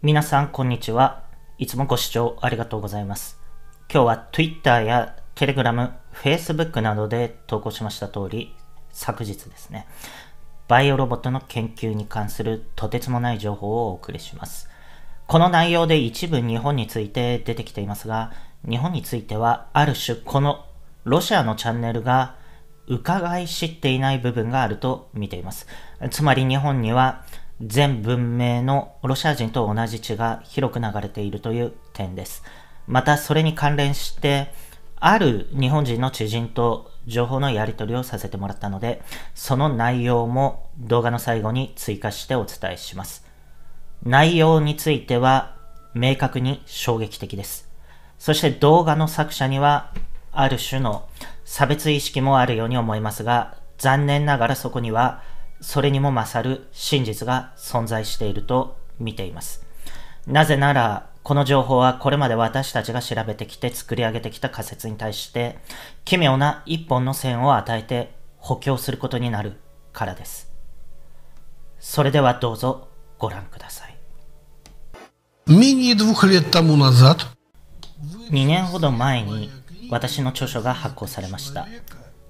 皆さんこんにちは。いつもご視聴ありがとうございます。今日は Twitter や Telegram、Facebook などで投稿しました通り、昨日ですね、バイオロボットの研究に関するとてつもない情報をお送りします。この内容で一部日本について出てきていますが、日本についてはある種このロシアのチャンネルが伺い知っていない部分があると見ています。つまり日本には全文明のロシア人と同じ血が広く流れているという点です。またそれに関連して、ある日本人の知人と情報のやり取りをさせてもらったので、その内容も動画の最後に追加してお伝えします。内容については明確に衝撃的です。そして動画の作者にはある種の差別意識もあるように思いますが、残念ながらそこにはそれにも勝る真実が存在していると見ています。なぜなら、この情報はこれまで私たちが調べてきて作り上げてきた仮説に対して、奇妙な一本の線を与えて補強することになるからです。それではどうぞご覧ください。2年ほど前に私の著書が発行されました。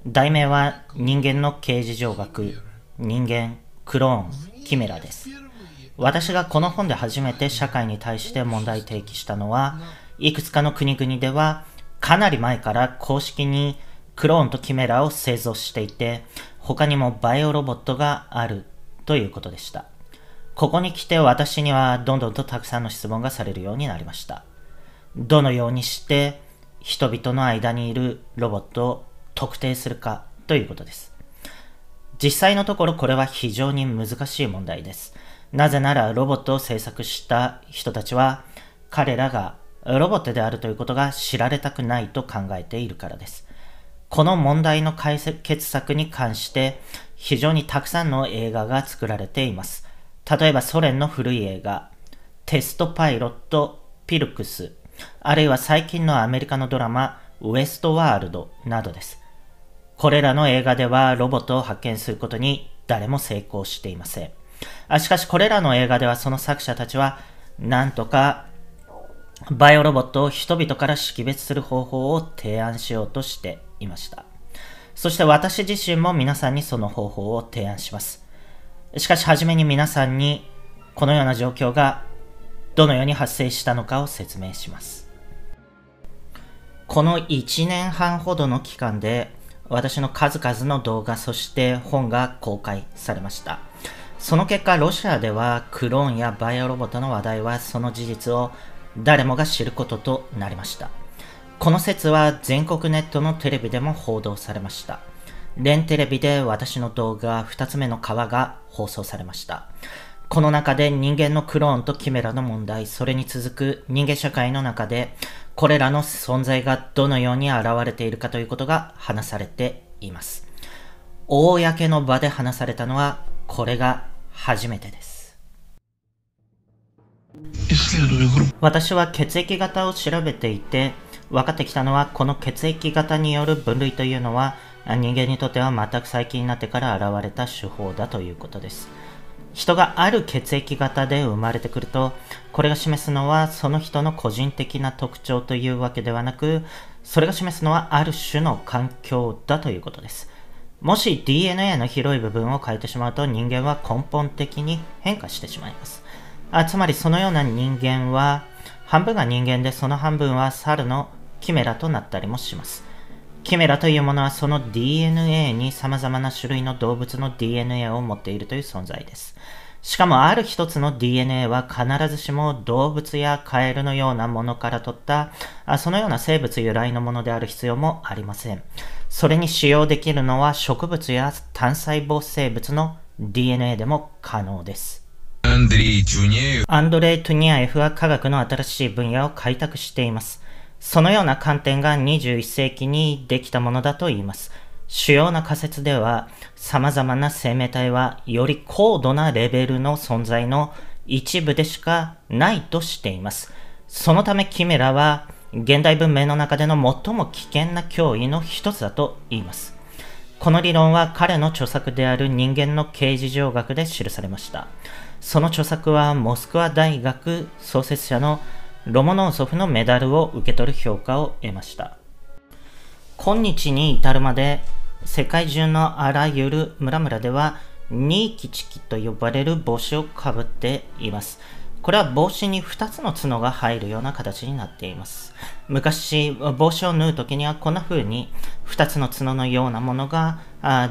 題名は人間の刑事上学人間、クローン、キメラです。私がこの本で初めて社会に対して問題提起したのは、いくつかの国々ではかなり前から公式にクローンとキメラを製造していて、他にもバイオロボットがあるということでした。ここに来て私にはどんどんとたくさんの質問がされるようになりました。どのようにして人々の間にいるロボットを特定するかということです。実際のところこれは非常に難しい問題です。なぜならロボットを制作した人たちは彼らがロボットであるということが知られたくないと考えているからです。この問題の解決策に関して非常にたくさんの映画が作られています。例えばソ連の古い映画、テストパイロット、ピルクス、あるいは最近のアメリカのドラマ、ウエストワールドなどです。これらの映画ではロボットを発見することに誰も成功していません。あしかしこれらの映画ではその作者たちは、なんとかバイオロボットを人々から識別する方法を提案しようとしていました。そして私自身も皆さんにその方法を提案します。しかし初めに皆さんにこのような状況がどのように発生したのかを説明します。この1年半ほどの期間で私の数々の動画、そして本が公開されました。その結果、ロシアではクローンやバイオロボットの話題はその事実を誰もが知ることとなりました。この説は全国ネットのテレビでも報道されました。連テレビで私の動画2つ目の川が放送されました。この中で人間のクローンとキメラの問題、それに続く人間社会の中でこれらの存在がどのように現れているかということが話されています。公の場で話されたのはこれが初めてです。私は血液型を調べていて分かってきたのはこの血液型による分類というのは人間にとっては全く最近になってから現れた手法だということです。人がある血液型で生まれてくると、これが示すのはその人の個人的な特徴というわけではなく、それが示すのはある種の環境だということです。もし DNA の広い部分を変えてしまうと人間は根本的に変化してしまいます。あつまりそのような人間は、半分が人間でその半分は猿のキメラとなったりもします。キメラというものはその DNA に様々な種類の動物の DNA を持っているという存在です。しかもある一つの DNA は必ずしも動物やカエルのようなものから取ったそのような生物由来のものである必要もありません。それに使用できるのは植物や単細胞生物の DNA でも可能です。アンドレイ・トゥニアエフは科学の新しい分野を開拓しています。そのような観点が21世紀にできたものだと言います。主要な仮説では、様々な生命体はより高度なレベルの存在の一部でしかないとしています。そのためキメラは、現代文明の中での最も危険な脅威の一つだと言います。この理論は彼の著作である人間の刑事上学で記されました。その著作はモスクワ大学創設者のロモノーソフのメダルを受け取る評価を得ました。今日に至るまで世界中のあらゆる村々ではニーキチキと呼ばれる帽子をかぶっています。これは帽子に2つの角が入るような形になっています。昔、帽子を縫う時にはこんな風に2つの角のようなものが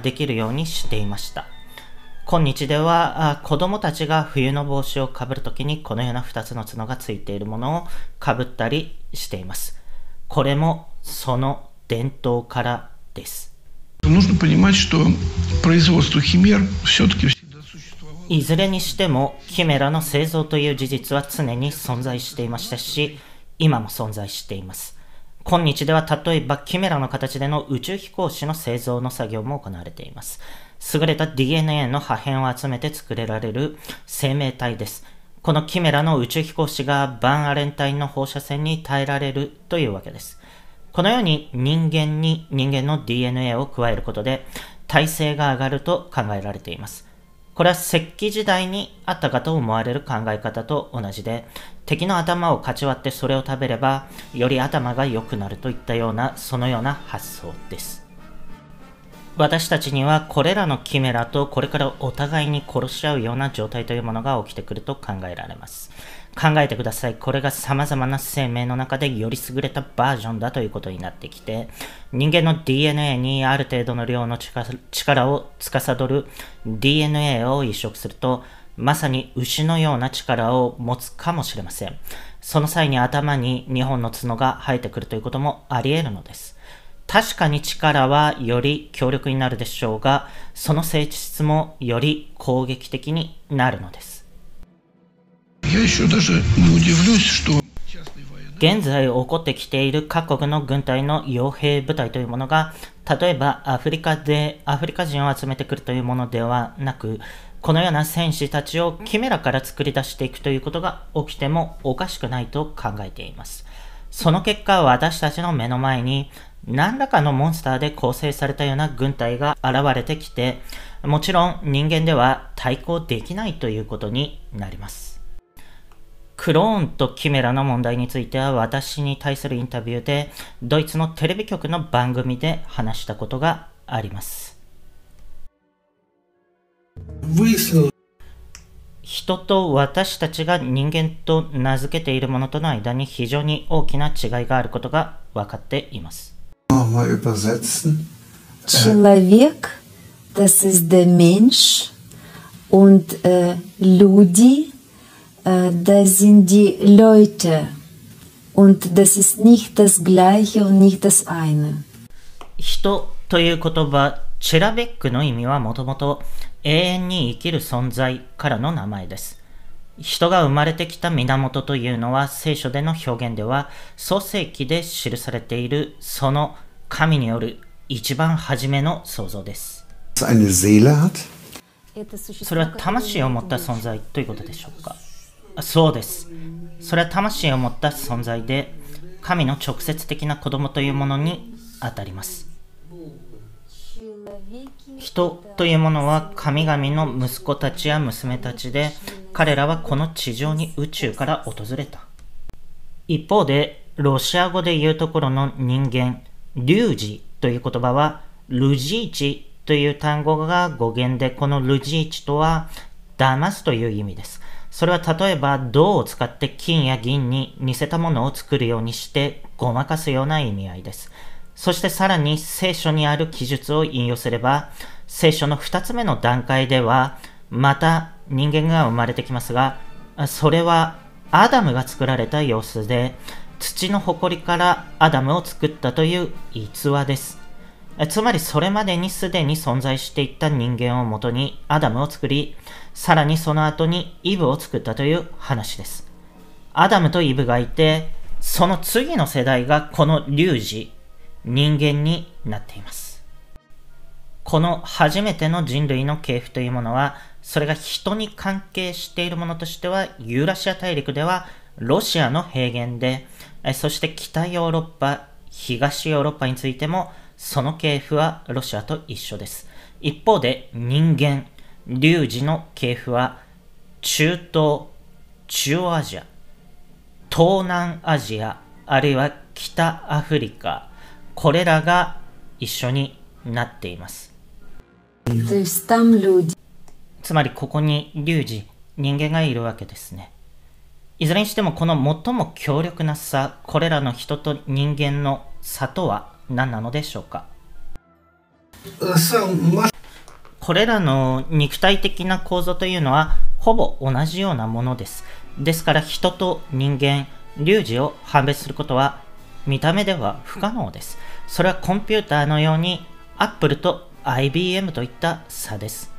できるようにしていました。今日では子供たちが冬の帽子をかぶる時にこのような2つの角がついているものをかぶったりしています。これもその伝統からです。いずれにしても、キメラの製造という事実は常に存在していましたし、今も存在しています。今日では例えばキメラの形での宇宙飛行士の製造の作業も行われています。優れた DNA の破片を集めて作れられる生命体です。このキメラの宇宙飛行士がバンアレン帯の放射線に耐えられるというわけです。このように人間に人間の DNA を加えることで耐性が上がると考えられています。これは石器時代にあったかと思われる考え方と同じで、敵の頭をかち割ってそれを食べれば、より頭が良くなるといったような、そのような発想です。私たちにはこれらのキメラとこれからお互いに殺し合うような状態というものが起きてくると考えられます。考えてください。これが様々な生命の中でより優れたバージョンだということになってきて、人間の DNA にある程度の量の力を司る DNA を移植すると、まさに牛のような力を持つかもしれません。その際に頭に2本の角が生えてくるということもあり得るのです。確かに力はより強力になるでしょうが、その性質もより攻撃的になるのです。現在起こってきている各国の軍隊の傭兵部隊というものが、例えばアフリカでアフリカ人を集めてくるというものではなく、このような戦士たちをキメラから作り出していくということが起きてもおかしくないと考えています。その結果、私たちの目の前に何らかのモンスターで構成されたような軍隊が現れてきて、もちろん人間では対抗できないということになります。クローンとキメラの問題については私に対するインタビューでドイツのテレビ局の番組で話したことがあります人と私たちが人間と名付けているものとの間に非常に大きな違いがあることが分かっています。Человек, das ist der Mensch und äh, Люди, da sind die Leute und das ist nicht das gleiche und nicht das eine. 人という言葉、チェラベックの意味はもともと永遠に生きる存在からの名前です。人が生まれてきた源というのは聖書での表現では創世記で記されているその神による一番初めの創造です。それは魂を持った存在ということでしょうかそうです。それは魂を持った存在で、神の直接的な子供というものにあたります。人というものは神々の息子たちや娘たちで、彼らはこの地上に宇宙から訪れた。一方で、ロシア語で言うところの人間、リュウジという言葉は、ルジーチという単語が語源で、このルジーチとは、騙すという意味です。それは例えば銅を使って金や銀に似せたものを作るようにしてごまかすような意味合いです。そしてさらに聖書にある記述を引用すれば、聖書の2つ目の段階では、また人間が生まれてきますが、それはアダムが作られた様子で、土の埃からアダムを作ったという逸話です。つまりそれまでにすでに存在していた人間をもとにアダムを作り、さらにその後にイブを作ったという話です。アダムとイブがいて、その次の世代がこの龍児、人間になっています。この初めての人類の系譜というものは、それが人に関係しているものとしては、ユーラシア大陸ではロシアの平原で、そして北ヨーロッパ、東ヨーロッパについても、その系譜はロシアと一緒です。一方で人間、龍二の系譜は中東、中央アジア、東南アジア、あるいは北アフリカ、これらが一緒になっています。つまりここに龍二、人間がいるわけですね。いずれにしてもこの最も強力な差、これらの人と人間の差とは何なのでしょうかこれらの肉体的な構造というのはほぼ同じようなものです。ですから人と人間、粒子を判別することは見た目では不可能です。それはコンピューターのように Apple と IBM といった差です。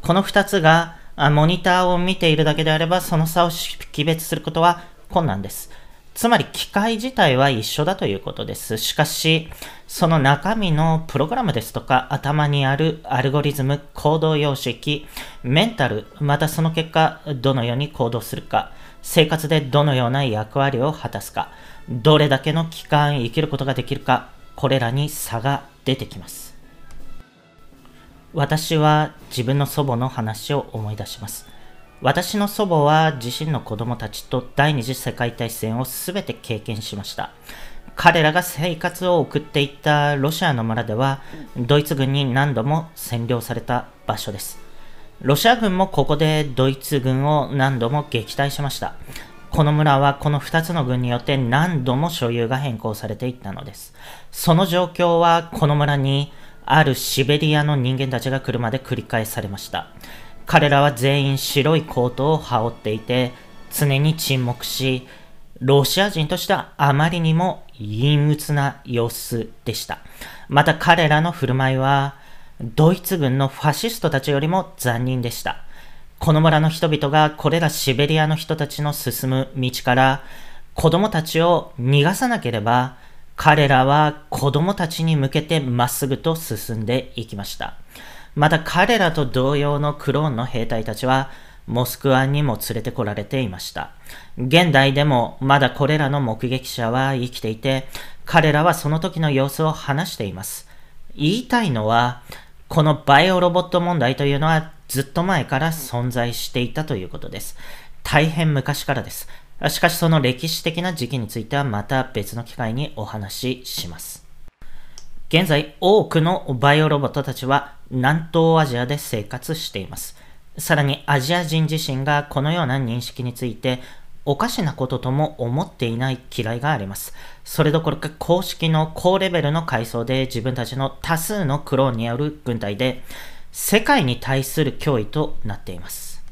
この2つがモニターを見ているだけであればその差を識別することは困難です。つまり機械自体は一緒だということです。しかし、その中身のプログラムですとか、頭にあるアルゴリズム、行動様式、メンタル、またその結果、どのように行動するか、生活でどのような役割を果たすか、どれだけの期間生きることができるか、これらに差が出てきます。私は自分の祖母の話を思い出します。私の祖母は自身の子供たちと第二次世界大戦を全て経験しました。彼らが生活を送っていったロシアの村ではドイツ軍に何度も占領された場所です。ロシア軍もここでドイツ軍を何度も撃退しました。この村はこの2つの軍によって何度も所有が変更されていったのです。その状況はこの村にあるシベリアの人間たちが来るまで繰り返されました。彼らは全員白いコートを羽織っていて、常に沈黙し、ロシア人としてはあまりにも陰鬱な様子でした。また彼らの振る舞いは、ドイツ軍のファシストたちよりも残忍でした。この村の人々がこれらシベリアの人たちの進む道から子供たちを逃がさなければ彼らは子供たちに向けてまっすぐと進んでいきました。また彼らと同様のクローンの兵隊たちは、モスクワにも連れてこられていました。現代でもまだこれらの目撃者は生きていて、彼らはその時の様子を話しています。言いたいのは、このバイオロボット問題というのはずっと前から存在していたということです。大変昔からです。しかしその歴史的な時期についてはまた別の機会にお話しします。現在多くのバイオロボットたちは南東アジアで生活しています。さらにアジア人自身がこのような認識についておかしなこととも思っていない嫌いがあります。それどころか公式の高レベルの階層で自分たちの多数のクローンによる軍隊で世界に対する脅威となっています。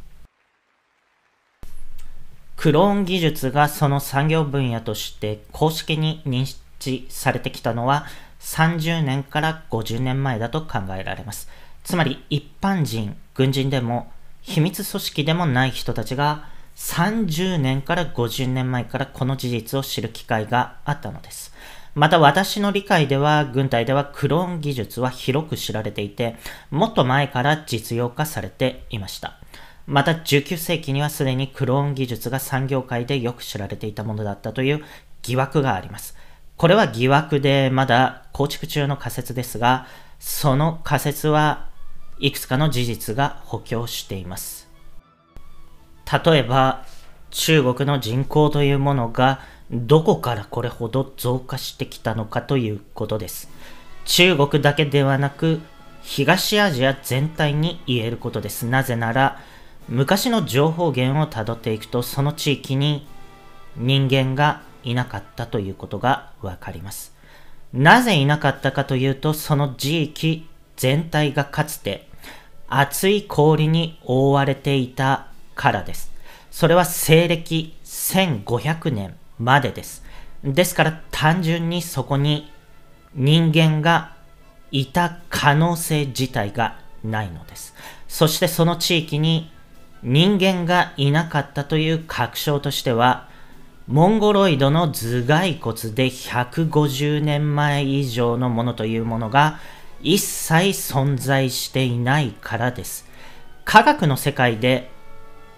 クローン技術がその産業分野として公式に認知されてきたのは30年から50年前だと考えられます。つまり一般人、軍人でも秘密組織でもない人たちが30年から50年前からこの事実を知る機会があったのです。また私の理解では軍隊ではクローン技術は広く知られていてもっと前から実用化されていましたまた19世紀にはすでにクローン技術が産業界でよく知られていたものだったという疑惑がありますこれは疑惑でまだ構築中の仮説ですが、その仮説はいくつかの事実が補強しています。例えば、中国の人口というものがどこからこれほど増加してきたのかということです。中国だけではなく、東アジア全体に言えることです。なぜなら、昔の情報源をたどっていくと、その地域に人間がいなかったということがわかります。なぜいなかったかというと、その地域全体がかつて厚い氷に覆われていたからです。それは西暦1500年までです。ですから単純にそこに人間がいた可能性自体がないのです。そしてその地域に人間がいなかったという確証としてはモンゴロイドの頭蓋骨で150年前以上のものというものが一切存在していないからです。科学の世界で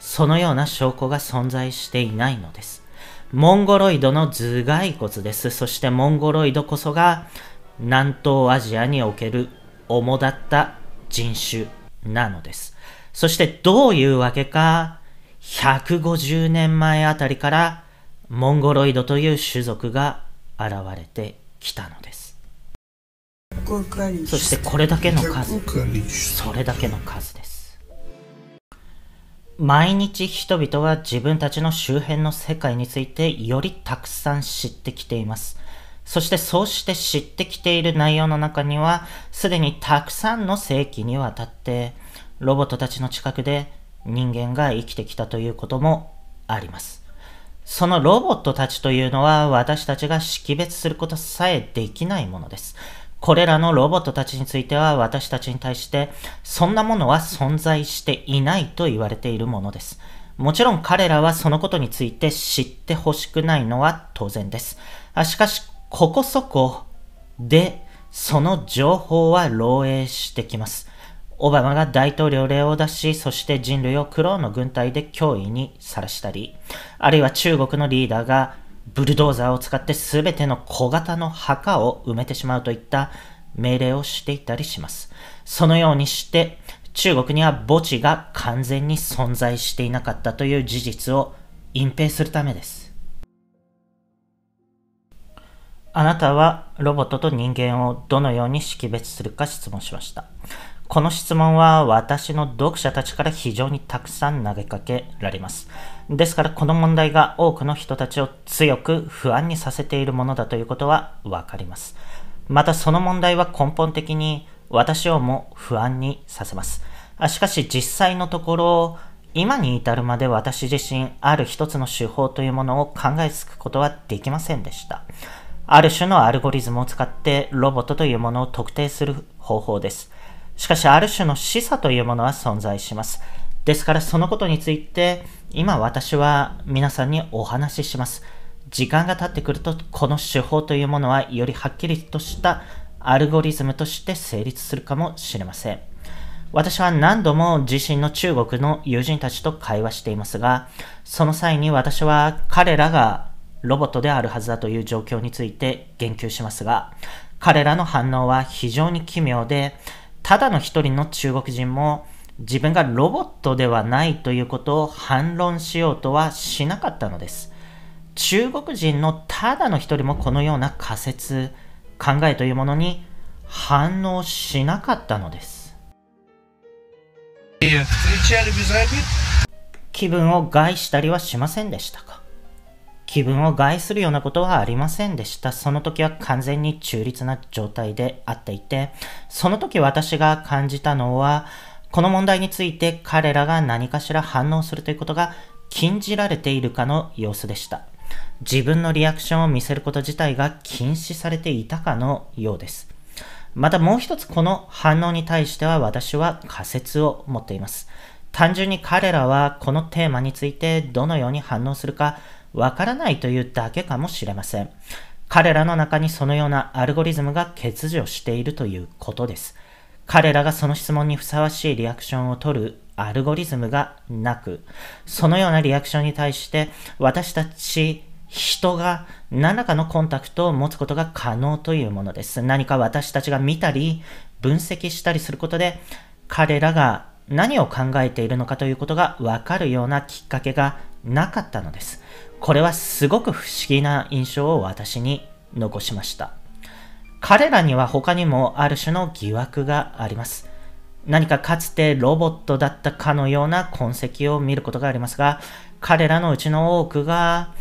そのような証拠が存在していないのです。モンゴロイドの頭蓋骨です。そしてモンゴロイドこそが南東アジアにおける主だった人種なのです。そしてどういうわけか、150年前あたりからモンゴロイドという種族が現れてきたのですそしてこれだけの数それだけの数です毎日人々は自分たちの周辺の世界についてよりたくさん知ってきていますそしてそうして知ってきている内容の中にはすでにたくさんの世紀にわたってロボットたちの近くで人間が生きてきたということもありますそのロボットたちというのは私たちが識別することさえできないものです。これらのロボットたちについては私たちに対してそんなものは存在していないと言われているものです。もちろん彼らはそのことについて知ってほしくないのは当然です。しかし、ここそこでその情報は漏洩してきます。オバマが大統領令を出し、そして人類をクローンの軍隊で脅威にさらしたり、あるいは中国のリーダーがブルドーザーを使って全ての小型の墓を埋めてしまうといった命令をしていたりします。そのようにして、中国には墓地が完全に存在していなかったという事実を隠蔽するためです。あなたはロボットと人間をどのように識別するか質問しました。この質問は私の読者たちから非常にたくさん投げかけられます。ですからこの問題が多くの人たちを強く不安にさせているものだということはわかります。またその問題は根本的に私をも不安にさせます。しかし実際のところ今に至るまで私自身ある一つの手法というものを考えつくことはできませんでした。ある種のアルゴリズムを使ってロボットというものを特定する方法です。しかし、ある種の示唆というものは存在します。ですから、そのことについて、今私は皆さんにお話しします。時間が経ってくると、この手法というものは、よりはっきりとしたアルゴリズムとして成立するかもしれません。私は何度も自身の中国の友人たちと会話していますが、その際に私は彼らがロボットであるはずだという状況について言及しますが、彼らの反応は非常に奇妙で、ただの一人の中国人も自分がロボットではないということを反論しようとはしなかったのです。中国人のただの一人もこのような仮説、考えというものに反応しなかったのです。気分を害したりはしませんでしたか気分を害するようなことはありませんでした。その時は完全に中立な状態であっていて、その時私が感じたのは、この問題について彼らが何かしら反応するということが禁じられているかの様子でした。自分のリアクションを見せること自体が禁止されていたかのようです。またもう一つこの反応に対しては私は仮説を持っています。単純に彼らはこのテーマについてどのように反応するかわからないというだけかもしれません。彼らの中にそのようなアルゴリズムが欠如しているということです。彼らがその質問にふさわしいリアクションを取るアルゴリズムがなく、そのようなリアクションに対して私たち人が何らかのコンタクトを持つことが可能というものです。何か私たちが見たり分析したりすることで彼らが何を考えているのかということがわかるようなきっかけがなかったのです。これはすごく不思議な印象を私に残しました。彼らには他にもある種の疑惑があります。何かかつてロボットだったかのような痕跡を見ることがありますが、彼らのうちの多くが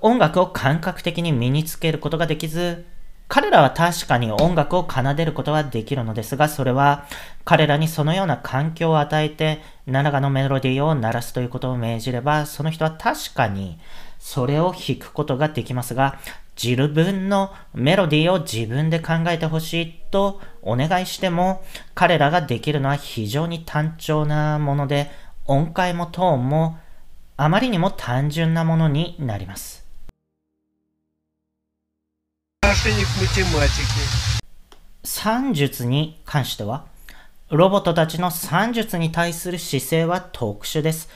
音楽を感覚的に身につけることができず、彼らは確かに音楽を奏でることはできるのですが、それは彼らにそのような環境を与えて、何らのメロディーを鳴らすということを命じれば、その人は確かにそれを弾くことができますが、自分のメロディーを自分で考えてほしいとお願いしても、彼らができるのは非常に単調なもので、音階もトーンもあまりにも単純なものになります。отношении к математике. 算術に関しては、ロボットたちの算術に対する姿勢は特殊です。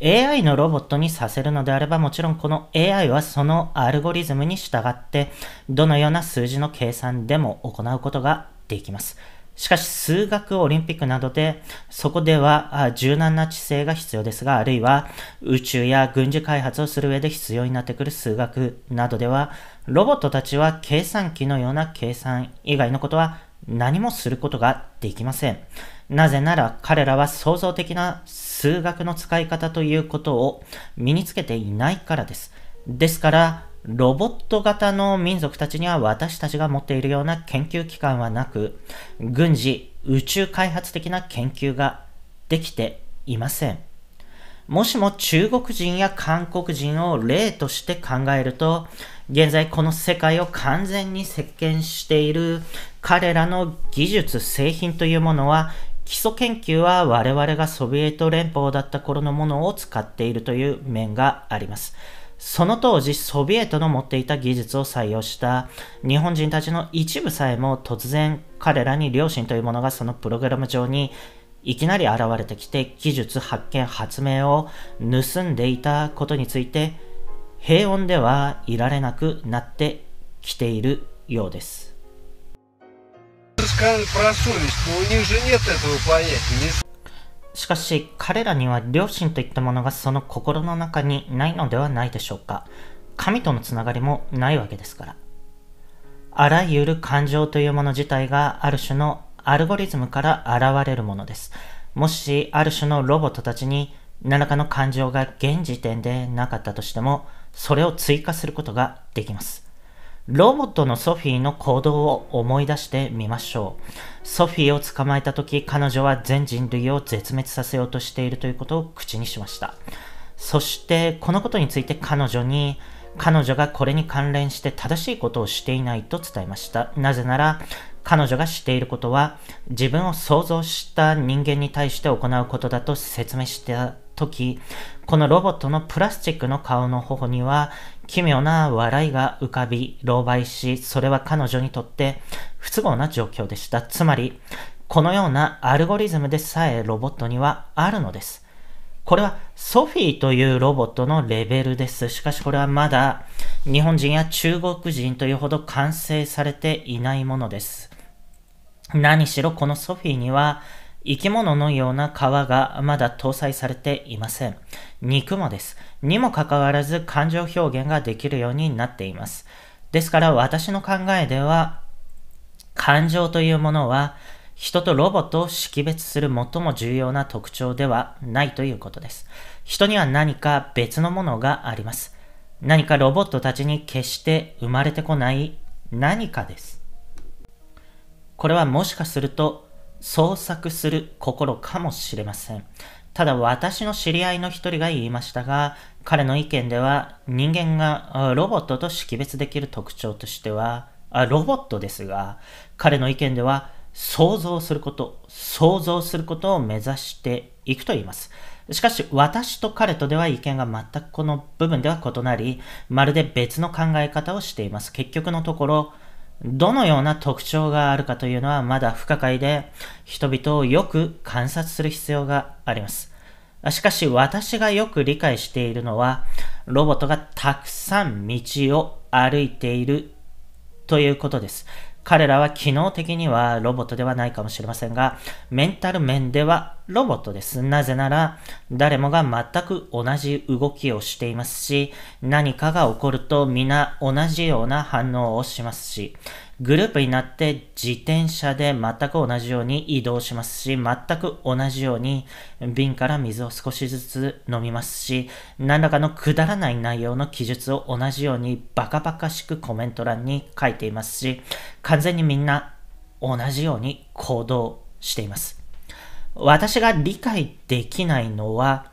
AI のロボットにさせるのであればもちろんこの AI はそのアルゴリズムに従ってどのような数字の計算でも行うことができます。しかし数学オリンピックなどで、そこでは柔軟な知性が必要ですが、あるいは宇宙や軍事開発をする上で必要になってくる数学などでは、ロボットたちは計算機のような計算以外のことは何もすることができません。なぜなら彼らは創造的な数学の使い方ということを身につけていないからです。ですから、ロボット型の民族たちには私たちが持っているような研究機関はなく、軍事、宇宙開発的な研究ができていません。もしも中国人や韓国人を例として考えると、現在この世界を完全に席巻している彼らの技術、製品というものは、基礎研究は我々がソビエト連邦だった頃のものを使っているという面があります。その当時、ソビエトの持っていた技術を採用した日本人たちの一部さえも突然彼らに良心というものがそのプログラム上にいきなり現れてきて技術発見発明を盗んでいたことについて平穏ではいられなくなってきているようです。しかし彼らには良心といったものがその心の中にないのではないでしょうか。神とのつながりもないわけですから。あらゆる感情というもの自体がある種のアルゴリズムから現れるものです。もしある種のロボットたちに何らかの感情が現時点でなかったとしても、それを追加することができます。ロボットのソフィーの行動を思い出してみましょう。ソフィーを捕まえた時、彼女は全人類を絶滅させようとしているということを口にしました。そして、このことについて彼女に、彼女がこれに関連して正しいことをしていないと伝えました。なぜなら、彼女がしていることは、自分を想像した人間に対して行うことだと説明した時、このロボットのプラスチックの顔の頬には奇妙な笑いが浮かび、狼狽し、それは彼女にとって不都合な状況でした。つまり、このようなアルゴリズムでさえロボットにはあるのです。これはソフィーというロボットのレベルです。しかしこれはまだ日本人や中国人というほど完成されていないものです。何しろこのソフィーには生き物のような皮がまだ搭載されていません。肉もです。にもかかわらず感情表現ができるようになっています。ですから私の考えでは、感情というものは、人とロボットを識別する最も重要な特徴ではないということです。人には何か別のものがあります。何かロボットたちに決して生まれてこない何かです。これはもしかすると創作する心かもしれません。ただ私の知り合いの一人が言いましたが、彼の意見では人間がロボットと識別できる特徴としては、あロボットですが、彼の意見では想像すること、想像することを目指していくと言います。しかし私と彼とでは意見が全くこの部分では異なり、まるで別の考え方をしています。結局のところ、どのような特徴があるかというのはまだ不可解で、人々をよく観察する必要があります。しかし私がよく理解しているのは、ロボットがたくさん道を歩いているということです。彼らは機能的にはロボットではないかもしれませんが、メンタル面ではロボットです。なぜなら、誰もが全く同じ動きをしていますし、何かが起こると皆同じような反応をしますし、グループになって自転車で全く同じように移動しますし、全く同じように瓶から水を少しずつ飲みますし、何らかのくだらない内容の記述を同じようにバカバカしくコメント欄に書いていますし、完全にみんな同じように行動しています。私が理解できないのは、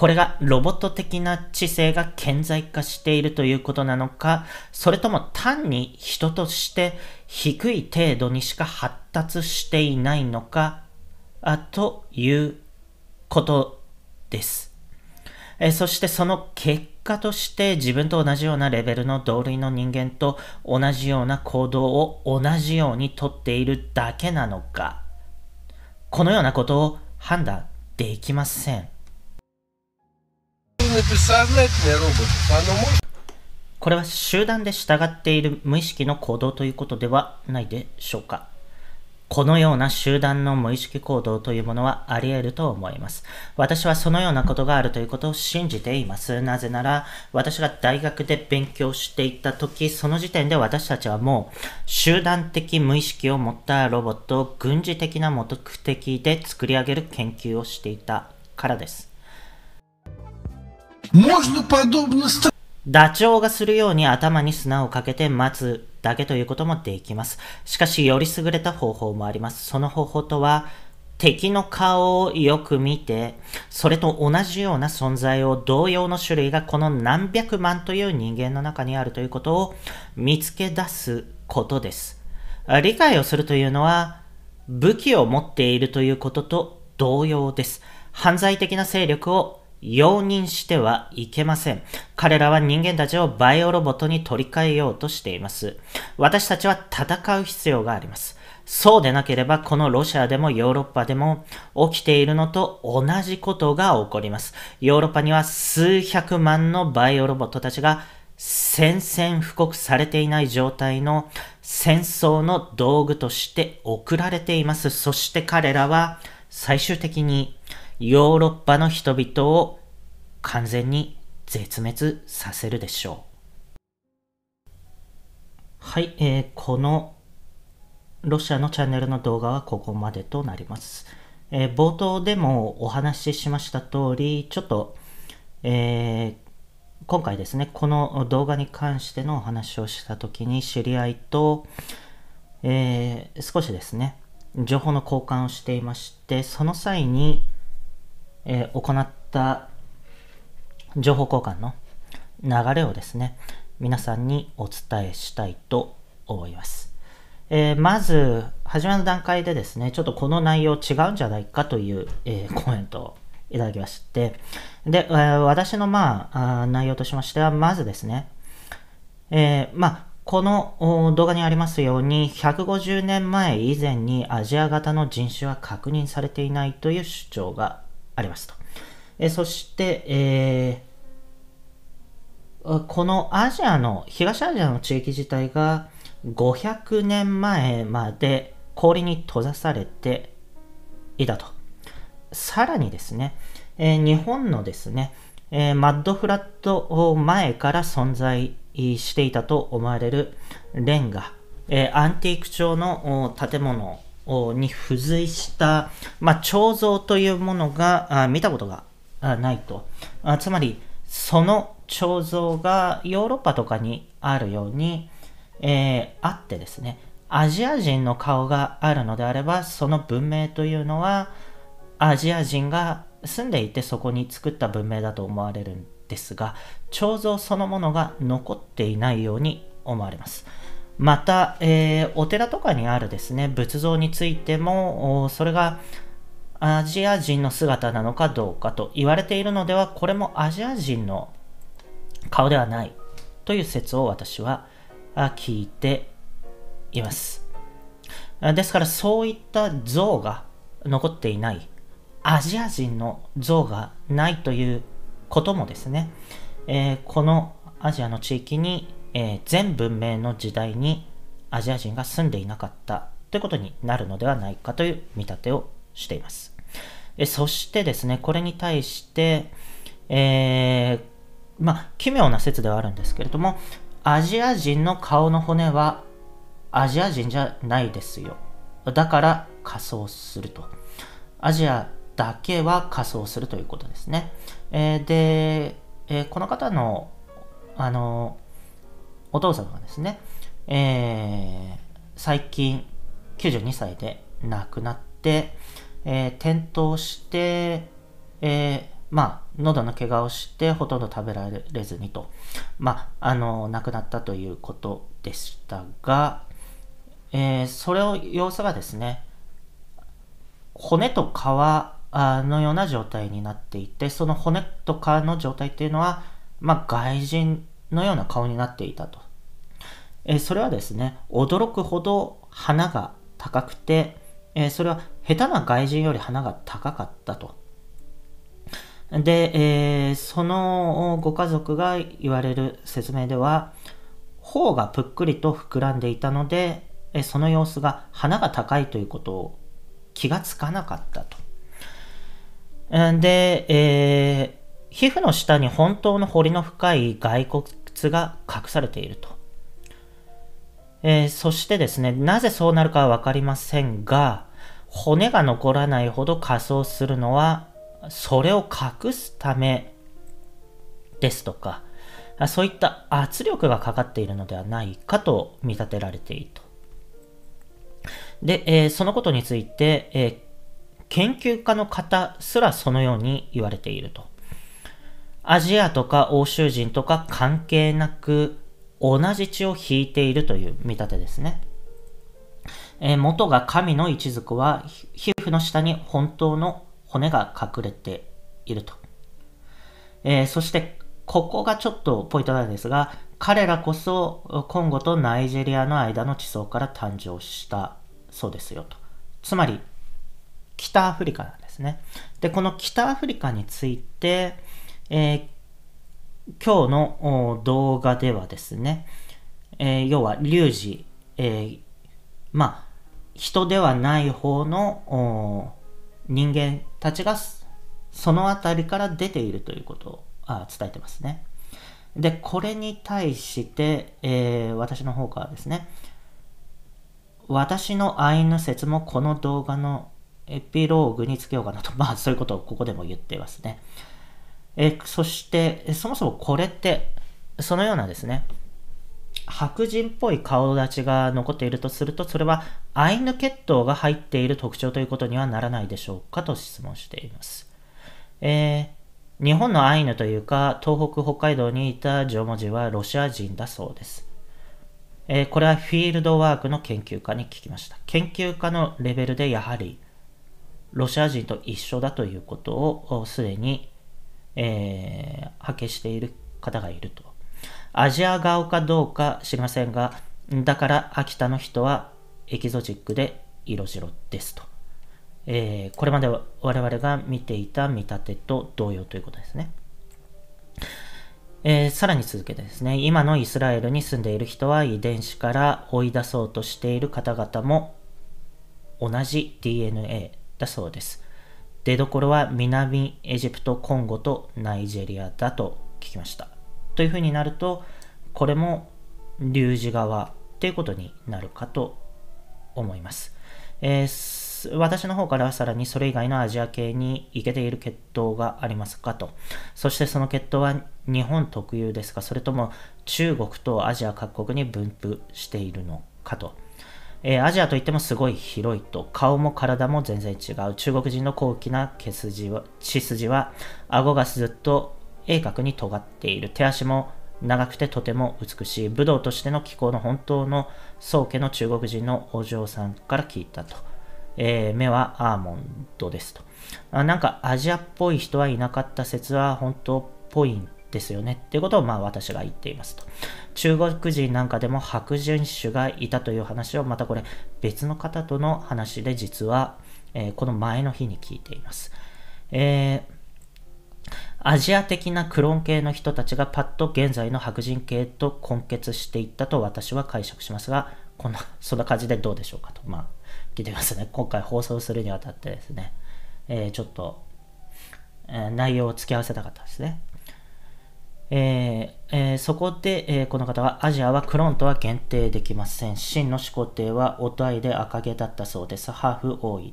これがロボット的な知性が顕在化しているということなのか、それとも単に人として低い程度にしか発達していないのか、あということです。えそしてその結果として自分と同じようなレベルの同類の人間と同じような行動を同じようにとっているだけなのか、このようなことを判断できません。これは集団で従っている無意識の行動ということではないでしょうか。このような集団の無意識行動というものはあり得ると思います。私はそのようなことがあるということを信じています。なぜなら、私が大学で勉強していた時、その時点で私たちはもう集団的無意識を持ったロボットを軍事的な目的で作り上げる研究をしていたからです。ダチョウがするように頭に砂をかけて待つだけということもできます。しかし、より優れた方法もあります。その方法とは、敵の顔をよく見て、それと同じような存在を同様の種類がこの何百万という人間の中にあるということを見つけ出すことです。理解をするというのは、武器を持っているということと同様です。犯罪的な勢力を容認してはいけません。彼らは人間たちをバイオロボットに取り替えようとしています。私たちは戦う必要があります。そうでなければ、このロシアでもヨーロッパでも起きているのと同じことが起こります。ヨーロッパには数百万のバイオロボットたちが宣戦布告されていない状態の戦争の道具として送られています。そして彼らは最終的にヨーロッパの人々を完全に絶滅させるでしょう。はい、えー、このロシアのチャンネルの動画はここまでとなります。えー、冒頭でもお話ししました通り、ちょっと、えー、今回ですね、この動画に関してのお話をした時に知り合いと、えー、少しですね、情報の交換をしていまして、その際に、えー、行った情報交換の流れをですね、皆さんにお伝えしたいと思います。えー、まず、初めの段階でですね、ちょっとこの内容違うんじゃないかという、えー、コメントをいただきまして、で、えー、私の、まあ、あ内容としましては、まずですね、えまあ、この動画にありますように、150年前以前にアジア型の人種は確認されていないという主張がありますと。えそして、えー、このアジアの、東アジアの地域自体が500年前まで氷に閉ざされていたと。さらにですね、えー、日本のですね、えー、マッドフラット前から存在していたと思われるレンガ、えー、アンティーク調の建物に付随した、まあ、彫像というものが見たことがないとあつまりその彫像がヨーロッパとかにあるように、えー、あってですねアジア人の顔があるのであればその文明というのはアジア人が住んでいてそこに作った文明だと思われるんですが彫像そのものが残っていないように思われます。また、えー、お寺とかにあるですね仏像についてもそれがアジア人の姿なのかどうかと言われているのではこれもアジア人の顔ではないという説を私は聞いていますですからそういった像が残っていないアジア人の像がないということもですね、えー、このアジアの地域にえー、全文明の時代にアジア人が住んでいなかったということになるのではないかという見立てをしています。えそしてですね、これに対して、えー、まあ、奇妙な説ではあるんですけれども、アジア人の顔の骨はアジア人じゃないですよ。だから仮装すると。アジアだけは仮装するということですね。えー、で、えー、この方の、あのーお父様がですね、えー、最近92歳で亡くなって、えー、転倒して、えー、まあ、喉の怪我をしてほとんど食べられずにと、まあ、あの亡くなったということでしたが、えー、それを様子がですね骨と皮のような状態になっていてその骨と皮の状態っていうのは、まあ、外人のような顔になっていたと。えそれはですね、驚くほど花が高くて、えそれは下手な外人より花が高かったと。で、えー、そのご家族が言われる説明では、頬がぷっくりと膨らんでいたので、えその様子が花が高いということを気がつかなかったと。で、えー、皮膚の下に本当の彫りの深い外骨が隠されていると。えー、そしてですね、なぜそうなるかはわかりませんが、骨が残らないほど仮装するのは、それを隠すためですとか、そういった圧力がかかっているのではないかと見立てられていると。で、えー、そのことについて、えー、研究家の方すらそのように言われていると。アジアとか欧州人とか関係なく同じ血を引いているという見立てですね。えー、元が神の一族は皮膚の下に本当の骨が隠れていると。えー、そしてここがちょっとポイントなんですが、彼らこそコンゴとナイジェリアの間の地層から誕生したそうですよと。つまり、北アフリカなんですね。で、この北アフリカについて、えー、今日の動画ではですね、えー、要はリュウジ、えー、まあ、人ではない方の人間たちがその辺りから出ているということをあ伝えてますね。で、これに対して、えー、私の方からですね、私のアイヌ説もこの動画のエピローグにつけようかなと、まあそういうことをここでも言ってますね。えそしてそもそもこれってそのようなですね白人っぽい顔立ちが残っているとするとそれはアイヌ血統が入っている特徴ということにはならないでしょうかと質問しています、えー、日本のアイヌというか東北北海道にいたジョ文字はロシア人だそうです、えー、これはフィールドワークの研究家に聞きました研究家のレベルでやはりロシア人と一緒だということをすでにえー、派遣している方がいると。アジア顔かどうか知りませんが、だから秋田の人はエキゾチックで色白ですと。えー、これまで我々が見ていた見立てと同様ということですね。えー、さらに続けてですね、今のイスラエルに住んでいる人は遺伝子から追い出そうとしている方々も同じ DNA だそうです。出どころは南エジプト、コンゴとナイジェリアだと聞きました。というふうになると、これもリュ側ということになるかと思います。えー、私の方からはさらにそれ以外のアジア系に行けている血統がありますかと。そしてその血統は日本特有ですかそれとも中国とアジア各国に分布しているのかと。えー、アジアといってもすごい広いと、顔も体も全然違う。中国人の高貴な血筋は、血筋は、顎がずっと鋭角に尖っている。手足も長くてとても美しい。武道としての気候の本当の宗家の中国人のお嬢さんから聞いたと。えー、目はアーモンドですと。あなんかアジアっぽい人はいなかった説は本当ポインですよねっていうことをまあ私が言っていますと。中国人なんかでも白人種がいたという話をまたこれ別の方との話で実は、えー、この前の日に聞いています。えーアジア的なクローン系の人たちがパッと現在の白人系と根結していったと私は解釈しますが、こんな、そんな感じでどうでしょうかと。まあ、聞いてみますね。今回放送するにあたってですね、えー、ちょっと、えー、内容を付き合わせたかったですね。えーえー、そこで、えー、この方は、アジアはクローンとは限定できません。真の始皇帝はお題で赤毛だったそうです。ハーフ多い。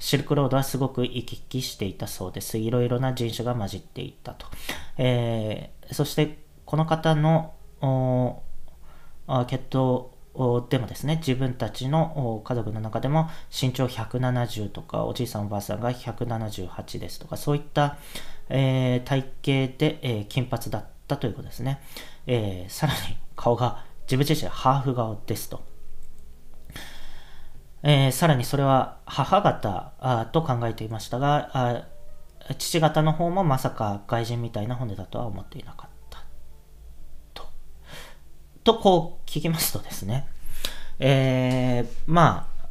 シルクロードはすごく行き来していたそうです。いろいろな人種が混じっていたと。えー、そして、この方の血統でもですね、自分たちの家族の中でも身長170とか、おじいさんおばあさんが178ですとか、そういった、えー、体型で、えー、金髪だった。ったということですね。えー、さらに顔が自分自身ハーフ顔ですと。えー、さらにそれは母方あと考えていましたがあ、父方の方もまさか外人みたいな骨だとは思っていなかったと。と、こう聞きますとですね。えー、まあ、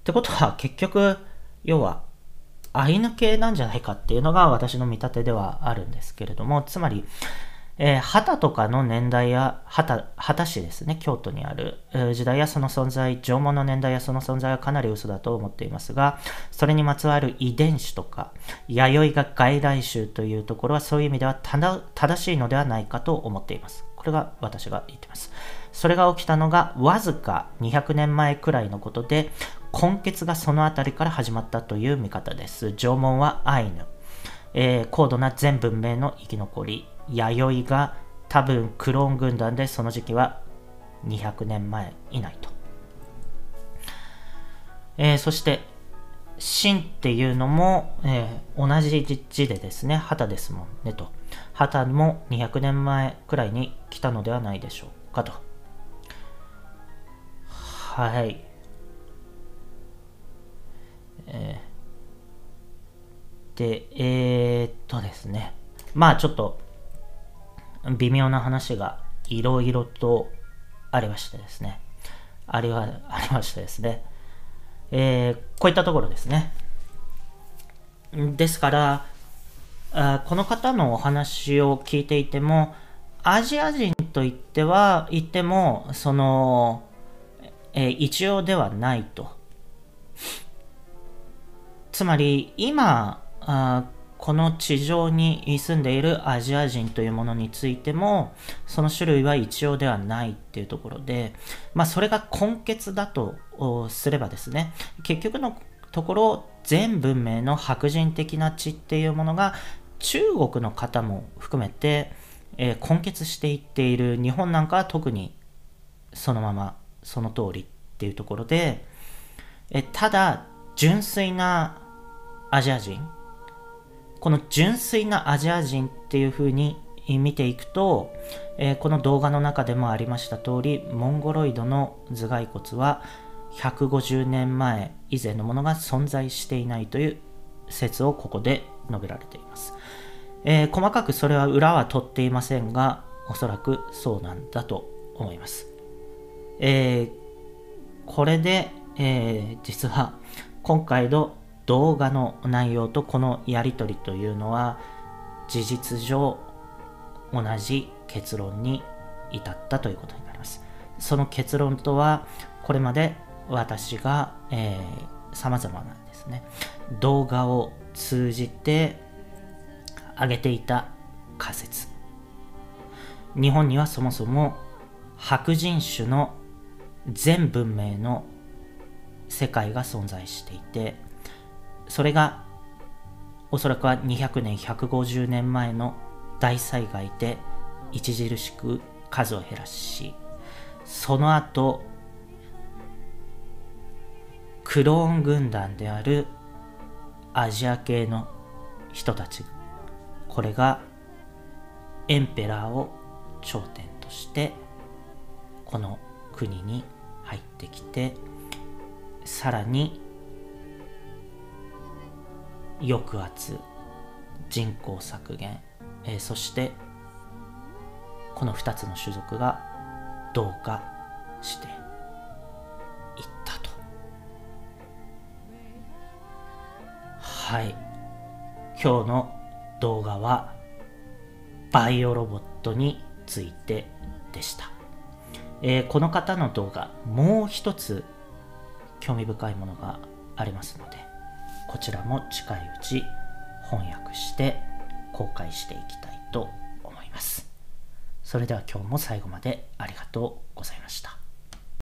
ってことは結局、要はアイヌ系なんじゃないかっていうのが私の見立てではあるんですけれども、つまり、えー、とかの年代や旗、畑市ですね京都にある、えー、時代やその存在縄文の年代やその存在はかなり嘘だと思っていますがそれにまつわる遺伝子とか弥生が外来種というところはそういう意味では正しいのではないかと思っていますこれが私が言っていますそれが起きたのがわずか200年前くらいのことで根血がその辺りから始まったという見方です縄文はアイヌ、えー、高度な全文明の生き残り弥生が多分クローン軍団でその時期は200年前以内と、えー、そして秦っていうのも、えー、同じ字でですね旗ですもんねと旗も200年前くらいに来たのではないでしょうかとはいえー、でえー、っとですねまあちょっと微妙な話がいろいろとありましてですね。ありは、ありましてですね。えー、こういったところですね。ですから、あこの方のお話を聞いていても、アジア人と言っては、言っても、その、えー、一応ではないと。つまり、今、あこの地上に住んでいるアジア人というものについても、その種類は一様ではないっていうところで、まあそれが根結だとすればですね、結局のところ全文明の白人的な地っていうものが中国の方も含めて、えー、根結していっている日本なんかは特にそのままその通りっていうところで、えただ純粋なアジア人この純粋なアジア人っていう風に見ていくと、えー、この動画の中でもありました通りモンゴロイドの頭蓋骨は150年前以前のものが存在していないという説をここで述べられています、えー、細かくそれは裏は取っていませんがおそらくそうなんだと思います、えー、これで、え実は今回の動画の内容とこのやり取りというのは事実上同じ結論に至ったということになります。その結論とはこれまで私が、えま様々なですね動画を通じて挙げていた仮説日本にはそもそも白人種の全文明の世界が存在していてそれがおそらくは200年150年前の大災害で著しく数を減らしその後クローン軍団であるアジア系の人たちこれがエンペラーを頂点としてこの国に入ってきてさらに抑圧人口削減、えー、そしてこの2つの種族が同化していったとはい今日の動画はバイオロボットについてでした、えー、この方の動画もう一つ興味深いものがありますのでこちらも近いうち翻訳して公開していきたいと思います。それでは今日も最後までありがとうございました。